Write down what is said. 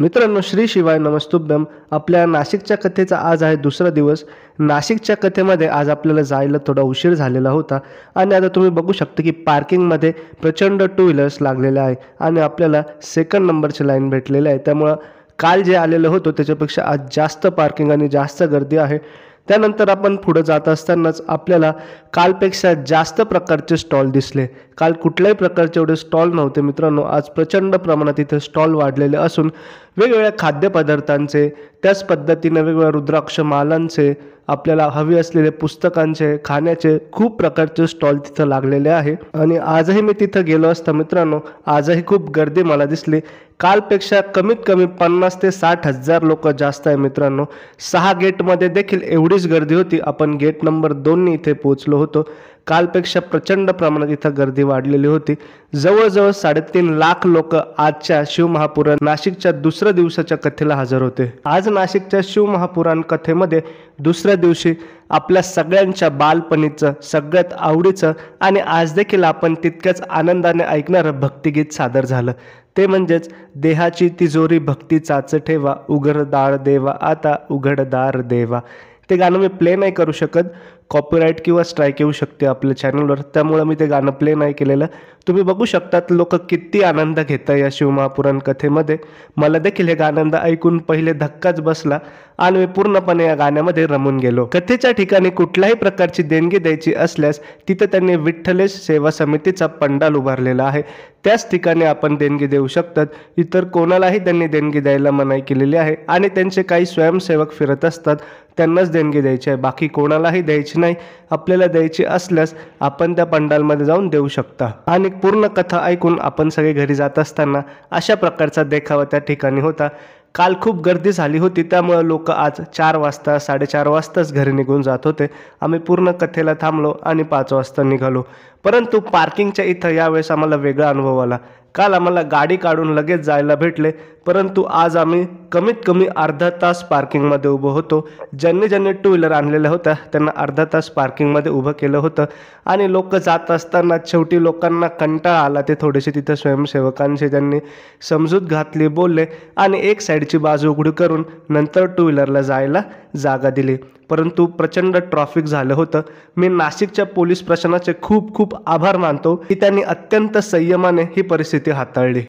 मित्रांनो श्री शिवाय नमस्तुभ्यम आपल्या नाशिकच्या कथेचा आज आहे दुसरा दिवस नाशिकच्या कथेमध्ये आज आपल्याला जायला थोडा उशीर झालेला होता आणि आता तुम्ही बघू शकता की पार्किंगमध्ये प्रचंड टू व्हीलर्स लागलेल्या आहे आणि आपल्याला सेकंड नंबरची लाईन भेटलेली आहे त्यामुळं काल जे आलेलं होतं त्याच्यापेक्षा आज जास्त पार्किंग आणि जास्त गर्दी आहे त्यानंतर आपण पुढं जात असतानाच आपल्याला कालपेक्षा जास्त प्रकारचे स्टॉल दिसले काल कुठल्याही प्रकारचे एवढे स्टॉल नव्हते मित्रांनो आज प्रचंड प्रमाणात इथे स्टॉल वाढलेले असून वेगवेगळ्या खाद्यपदार्थांचे त्याच पद्धतीने वेगवेगळ्या रुद्राक्ष मालांचे आपल्याला हवी असलेले पुस्तकांचे खाण्याचे खूप प्रकारचे स्टॉल तिथं लागलेले आहे आणि आजही मी तिथं गेलो असता मित्रांनो आजही खूप गर्दी मला दिसली कालपेक्षा कमीत कमी पन्नास ते साठ हजार लोक जास्त आहे मित्रांनो सहा गेटमध्ये देखील एवढीच गर्दी होती आपण गेट नंबर दोननी इथे पोहोचलो होतो कालपेक्षा प्रचंड प्रमाणात इथं गर्दी वाढलेली होती जवळजवळ साडेतीन लाख लोक आजच्या शिवमहापुरा नाशिकच्या दुसऱ्या दिवसाच्या कथेला हजर होते आज नाशिकच्या शिवमहापुराण कथेमध्ये दुसऱ्या दिवशी आपल्या सगळ्यांच्या बालपणीचं सगळ्यात आवडीचं आणि आज देखील आपण तितक्याच आनंदाने ऐकणारं भक्तिगीत सादर झालं ते म्हणजेच देहाची तिजोरी भक्ती चाच ठेवा उघडदार देवा आता उघडदार देवा ते गाणं मी प्ले नाही करू शकत कॉपीराईट किंवा स्ट्राईक येऊ शकते आपल्या चॅनलवर त्यामुळे मी ते गाणं प्ले नाही केलेलं तुम्ही बघू शकतात लोक किती आनंद घेत या शिवमहापुराण कथेमध्ये मला देखील हे गाणं ऐकून पहिले धक्काच बसला आणि मी पूर्णपणे या गाण्यामध्ये रमून गेलो कथेच्या ठिकाणी कुठल्याही प्रकारची देणगी द्यायची असल्यास तिथं त्यांनी विठ्ठलेश सेवा समितीचा पंडाल उभारलेला आहे त्याच ठिकाणी आपण देणगी देऊ शकतात इतर कोणालाही त्यांनी देणगी द्यायला मनाई केलेली आहे आणि त्यांचे काही स्वयंसेवक फिरत असतात त्यांनाच देणगी द्यायची आहे बाकी कोणालाही द्यायची नाही आपल्याला द्यायची असल्यास आपण त्या पंडालमध्ये जाऊन देऊ शकता आणि पूर्ण कथा ऐकून आपण सगळे घरी जात असताना अशा प्रकारचा देखावा त्या ठिकाणी होता काल खूप गर्दी झाली होती त्यामुळे लोक आज चार वाजता साडेचार वाजताच घरी निघून जात होते आम्ही पूर्ण कथेला थांबलो आणि पाच वाजता निघालो परंतु पार्किंगच्या इथं यावेळेस आम्हाला वेगळा अनुभव आला काल आम्हाला गाडी काढून लगेच जायला भेटले परंतु आज आम्ही कमीत कमी अर्धा तास पार्किंगमध्ये उभं होतो ज्यांनी ज्यांनी टू व्हीलर आणलेल्या होत्या त्यांना अर्धा तास पार्किंगमध्ये उभं केलं होतं आणि लोक जात असताना शेवटी लोकांना कंटाळा आला ते थोडेसे तिथं स्वयंसेवकांशी त्यांनी समजूत घातली बोलले आणि एक साईडची बाजू उघडी करून नंतर टू व्हीलरला जायला जागा दिली परंतु प्रचंड ट्रॉफिक झालं होतं मी नाशिकच्या पोलीस प्रशासनाचे खूप खूप आभार मानतो की त्यांनी अत्यंत संयमाने ही परिस्थिती ते हाताळली